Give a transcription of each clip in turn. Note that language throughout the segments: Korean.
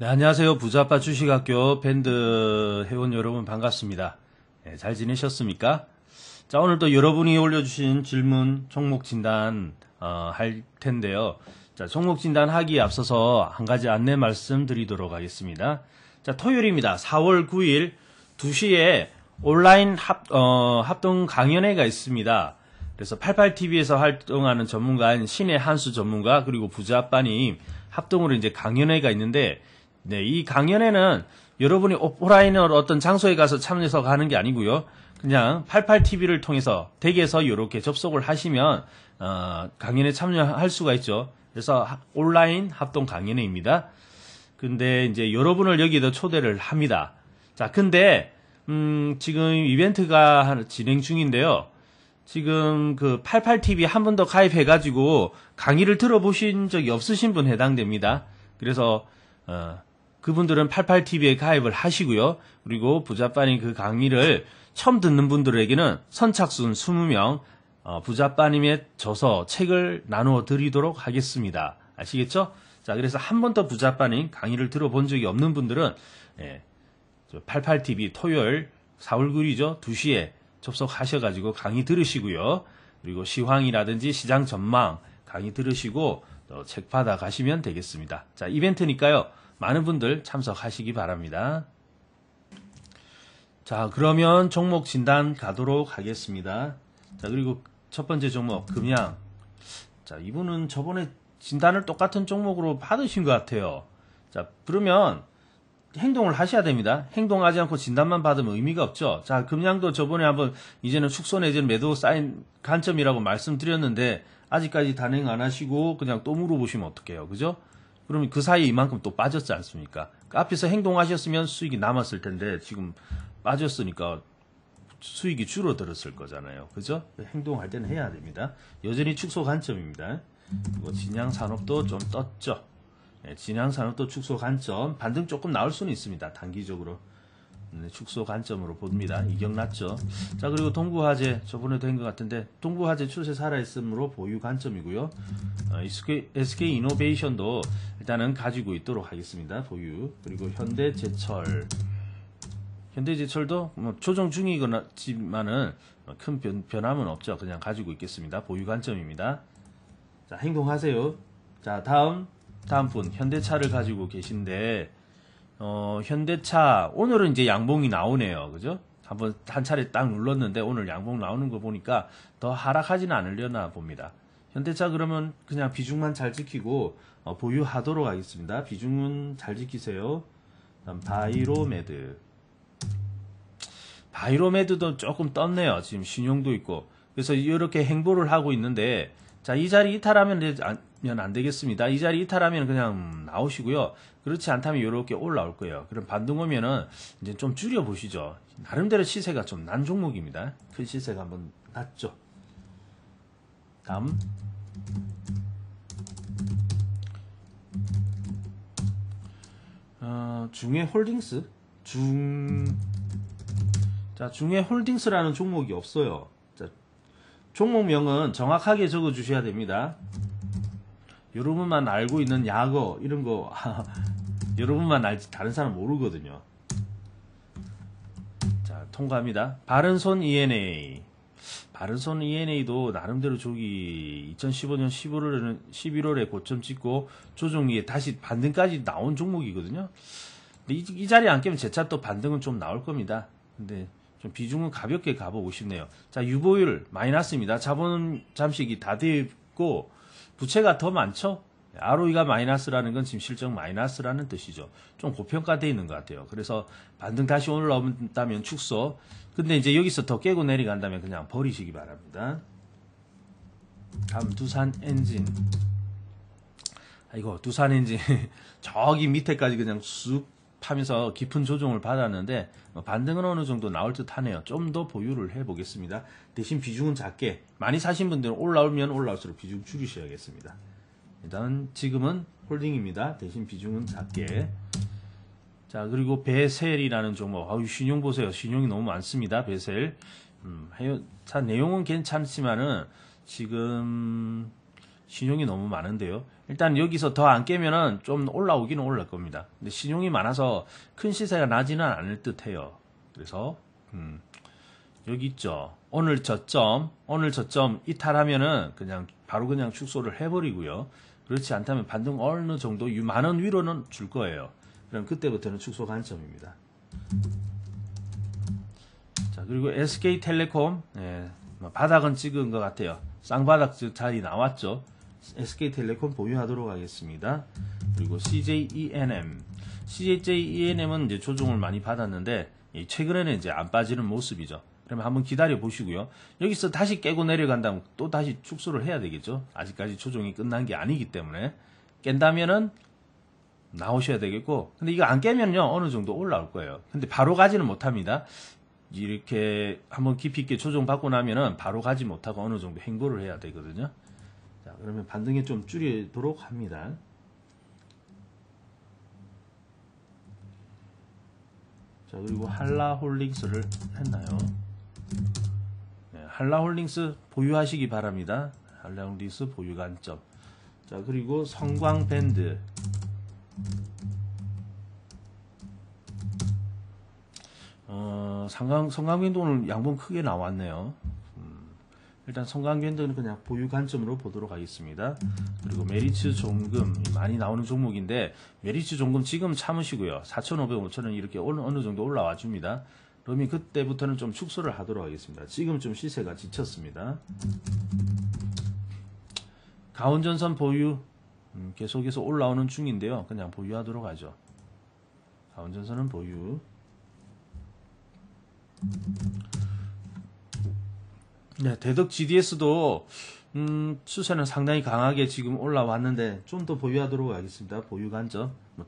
네, 안녕하세요. 부자빠 주식학교 밴드 회원 여러분 반갑습니다. 네, 잘 지내셨습니까? 자, 오늘도 여러분이 올려주신 질문 종목 진단 어, 할 텐데요. 자, 종목 진단 하기 에 앞서서 한 가지 안내 말씀드리도록 하겠습니다. 자, 토요일입니다. 4월 9일 2시에 온라인 합, 어, 합동 강연회가 있습니다. 그래서 88TV에서 활동하는 전문가인 신의 한수 전문가 그리고 부자빠님 합동으로 이제 강연회가 있는데 네, 이 강연에는 여러분이 오프라인으로 어떤 장소에 가서 참여해서가는 게 아니고요. 그냥 88TV를 통해서 댁에서 이렇게 접속을 하시면 어, 강연에 참여할 수가 있죠. 그래서 온라인 합동 강연회입니다. 근데 이제 여러분을 여기도 초대를 합니다. 자, 근데 음, 지금 이벤트가 진행 중인데요. 지금 그 88TV 한 번 더 가입해가지고 강의를 들어보신 적이 없으신 분 해당됩니다. 그래서 어, 그분들은 88TV에 가입을 하시고요. 그리고 부자빠님그 강의를 처음 듣는 분들에게는 선착순 20명 어, 부자빠님의 저서 책을 나누어 드리도록 하겠습니다. 아시겠죠? 자, 그래서 한 번 더 부자빠님 강의를 들어본 적이 없는 분들은 예, 88TV 토요일 4월 9일이죠. 2시에 접속하셔가지고 강의 들으시고요. 그리고 시황이라든지 시장 전망 강의 들으시고 책 받아 가시면 되겠습니다. 자, 이벤트니까요. 많은 분들 참석하시기 바랍니다. 자, 그러면 종목 진단 가도록 하겠습니다. 자, 그리고 첫 번째 종목, 금양. 자, 이분은 저번에 진단을 똑같은 종목으로 받으신 것 같아요. 자, 그러면 행동을 하셔야 됩니다. 행동하지 않고 진단만 받으면 의미가 없죠. 자, 금양도 저번에 한번 이제는 축소 내지는 매도 쌓인 간점이라고 말씀드렸는데 아직까지 단행 안 하시고 그냥 또 물어보시면 어떡해요. 그죠? 그러면 그 사이에 이만큼 또 빠졌지 않습니까? 앞에서 행동하셨으면 수익이 남았을 텐데 지금 빠졌으니까 수익이 줄어들었을 거잖아요. 그죠? 행동할 때는 해야 됩니다. 여전히 축소 관점입니다. 그리고 뭐 진양 산업도 좀 떴죠. 예, 진양 산업도 축소 관점 반등 조금 나올 수는 있습니다. 단기적으로. 네, 축소 관점으로 봅니다. 이격났죠. 자 그리고 동부화재 저번에된 것 같은데 동부화재 추세 살아있음으로 보유 관점이고요. 어, SK, 이노베이션도 일단은 가지고 있도록 하겠습니다. 보유 그리고 현대제철 현대제철도 뭐 조정 중이거나지만은 어, 큰 변, 변함은 없죠. 그냥 가지고 있겠습니다. 보유 관점입니다. 자 행동하세요. 자 다음 다음 분 현대차를 가지고 계신데 어, 현대차 오늘은 이제 양봉이 나오네요. 그죠? 한번 한 차례 딱 눌렀는데 오늘 양봉 나오는 거 보니까 더 하락하지는 않으려나 봅니다. 현대차 그러면 그냥 비중만 잘 지키고 어, 보유하도록 하겠습니다. 비중은 잘 지키세요. 다음 다이로메드. 바이로메드도 조금 떴네요. 지금 신용도 있고. 그래서 이렇게 행보를 하고 있는데 자, 이 자리 이탈하면 안 되겠습니다. 이 자리 이탈하면 그냥 나오시고요. 그렇지 않다면 이렇게 올라올 거예요. 그럼 반등 오면은 이제 좀 줄여 보시죠. 나름대로 시세가 좀 난 종목입니다. 큰 시세가 한번 났죠. 다음. 어, 중에 홀딩스? 중, 자, 중해 홀딩스라는 종목이 없어요. 종목명은 정확하게 적어 주셔야 됩니다. 여러분만 알고 있는 약어 이런 거 여러분만 알지 다른 사람 모르거든요. 자 통과합니다. 바른손 ENA 바른손 ENA도 나름대로 저기 2015년 11월에는 11월에 고점 찍고 조정위에 다시 반등까지 나온 종목이거든요. 근데 이, 이 자리에 안 깨면 재차 또 반등은 좀 나올 겁니다. 근데 좀 비중은 가볍게 가보고 싶네요. 자, 유보율 마이너스입니다. 자본 잠식이 다 되어 있고 부채가 더 많죠? ROE가 마이너스라는 건 지금 실적 마이너스라는 뜻이죠. 좀 고평가되어 있는 것 같아요. 그래서 반등 다시 오 올라온다면 축소. 근데 이제 여기서 더 깨고 내려간다면 그냥 버리시기 바랍니다. 다음 두산 엔진. 아이고, 두산 엔진. 저기 밑에까지 그냥 쑥 파면서 깊은 조정을 받았는데 뭐 반등은 어느 정도 나올 듯 하네요. 좀 더 보유를 해보겠습니다. 대신 비중은 작게 많이 사신 분들은 올라오면 올라올수록 비중 줄이셔야겠습니다. 일단 지금은 홀딩입니다. 대신 비중은 작게 자 그리고 베셀이라는 종목 아유 신용 보세요. 신용이 너무 많습니다. 베셀 음, 자 내용은 괜찮지만은 지금 신용이 너무 많은데요. 일단 여기서 더 안 깨면은 좀 올라오기는 올랄 겁니다. 근데 신용이 많아서 큰 시세가 나지는 않을 듯해요. 그래서 음, 여기 있죠. 오늘 저점, 오늘 저점 이탈하면은 그냥 바로 그냥 축소를 해버리고요. 그렇지 않다면 반등 어느 정도 만원 위로는 줄 거예요. 그럼 그때부터는 축소 관점입니다. 자 그리고 SK텔레콤 예, 뭐 바닥은 찍은 것 같아요. 쌍바닥 자리 나왔죠. SK텔레콤 보유하도록 하겠습니다. 그리고 CJENM. CJENM은 이제 조정을 많이 받았는데 최근에는 이제 안 빠지는 모습이죠. 그러면 한번 기다려 보시고요. 여기서 다시 깨고 내려간다면 또 다시 축소를 해야 되겠죠. 아직까지 조정이 끝난 게 아니기 때문에 깬다면은 나오셔야 되겠고 근데 이거 안 깨면요 어느 정도 올라올 거예요. 근데 바로 가지는 못합니다. 이렇게 한번 깊이 있게 조정받고 나면은 바로 가지 못하고 어느 정도 행보를 해야 되거든요. 그러면 반등에 좀 줄이도록 합니다. 자 그리고 한라홀딩스를 했나요? 네, 한라홀딩스 보유하시기 바랍니다. 한라홀딩스 보유 관점. 자 그리고 성광밴드. 어, 성광 성광밴드 오늘 양봉 크게 나왔네요. 일단 성관계는 그냥 보유 관점으로 보도록 하겠습니다. 그리고 메리츠 종금 많이 나오는 종목인데 메리츠 종금 지금 참으시고요. 4,500, 5,000원 이렇게 어느, 정도 올라와 줍니다. 그러면 그때부터는 좀 축소를 하도록 하겠습니다. 지금 좀 시세가 지쳤습니다. 가온전선 보유 음, 계속해서 올라오는 중인데요. 그냥 보유하도록 하죠. 가온전선은 보유 네, 대덕 GDS도 음, 추세는 상당히 강하게 지금 올라왔는데 좀 더 보유하도록 하겠습니다. 보유 관점. 뭐,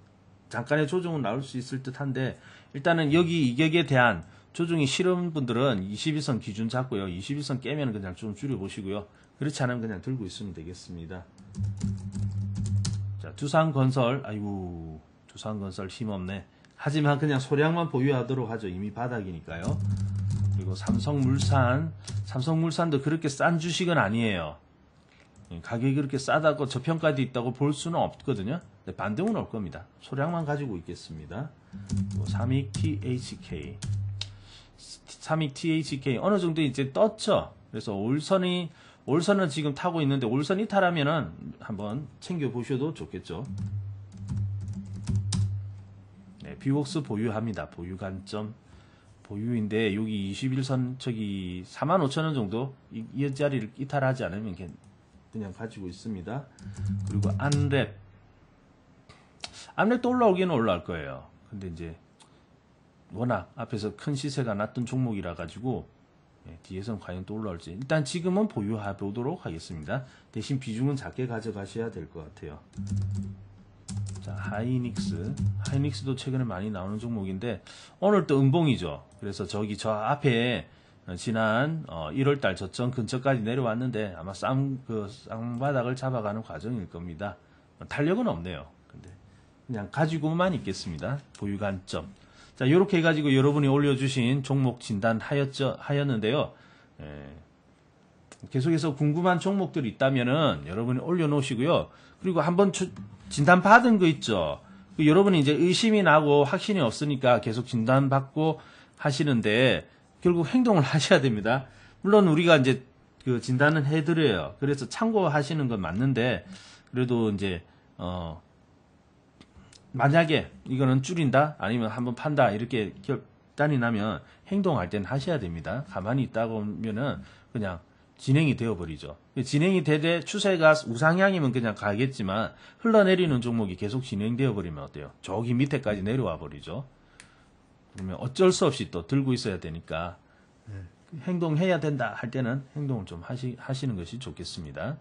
잠깐의 조정은 나올 수 있을 듯한데 일단은 여기 이격에 대한 조정이 싫은 분들은 22선 기준 잡고요. 22선 깨면 그냥 좀 줄여보시고요. 그렇지 않으면 그냥 들고 있으면 되겠습니다. 자, 두산건설, 아이고, 두산건설 힘없네. 하지만 그냥 소량만 보유하도록 하죠. 이미 바닥이니까요. 그리고 삼성물산, 삼성물산도 그렇게 싼 주식은 아니에요. 예, 가격이 그렇게 싸다고 저평가도 있다고 볼 수는 없거든요. 반등은 올 겁니다. 소량만 가지고 있겠습니다. 뭐 삼익 THK. 삼익 THK 어느 정도 이제 떴죠. 그래서 올선이 올선은 지금 타고 있는데 올선 이탈하면은 한번 챙겨 보셔도 좋겠죠. 네, 비웍스 보유합니다. 보유 관점. 보유인데 여기 21선 저기 4만 5천 원 정도 이, 이 자리를 이탈하지 않으면 그냥 가지고 있습니다. 그리고 안랩 안랩도 올라오기는 올라올 거예요. 근데 이제 워낙 앞에서 큰 시세가 났던 종목이라 가지고 예, 뒤에선 과연 또 올라올지 일단 지금은 보유해보도록 하겠습니다. 대신 비중은 작게 가져가셔야 될 것 같아요. 자, 하이닉스. 하이닉스도 최근에 많이 나오는 종목인데 오늘 또 은봉이죠. 그래서 저기 저 앞에 어, 지난 1월달 어, 저점 근처까지 내려왔는데 아마 쌍, 그 쌍바닥을 잡아가는 과정일 겁니다. 뭐 탄력은 없네요. 근데 그냥 가지고만 있겠습니다. 보유 관점. 자, 이렇게 해가지고 여러분이 올려주신 종목 진단 하였죠, 하였는데요. 에, 예. 계속해서 궁금한 종목들이 있다면은 여러분이 올려놓으시고요. 그리고 한번 진단 받은 거 있죠. 그 여러분이 이제 의심이 나고 확신이 없으니까 계속 진단 받고 하시는데 결국 행동을 하셔야 됩니다. 물론 우리가 이제 그 진단은 해드려요. 그래서 참고하시는 건 맞는데 그래도 이제 어 만약에 이거는 줄인다 아니면 한번 판다 이렇게 결단이 나면 행동할 때는 하셔야 됩니다. 가만히 있다 보면은 그냥 진행이 되어버리죠. 진행이 되되 추세가 우상향이면 그냥 가겠지만 흘러내리는 종목이 계속 진행되어 버리면 어때요? 저기 밑에까지 내려와 버리죠. 그러면 어쩔 수 없이 또 들고 있어야 되니까 네. 행동해야 된다 할 때는 행동을 좀 하시, 하시는 것이 좋겠습니다.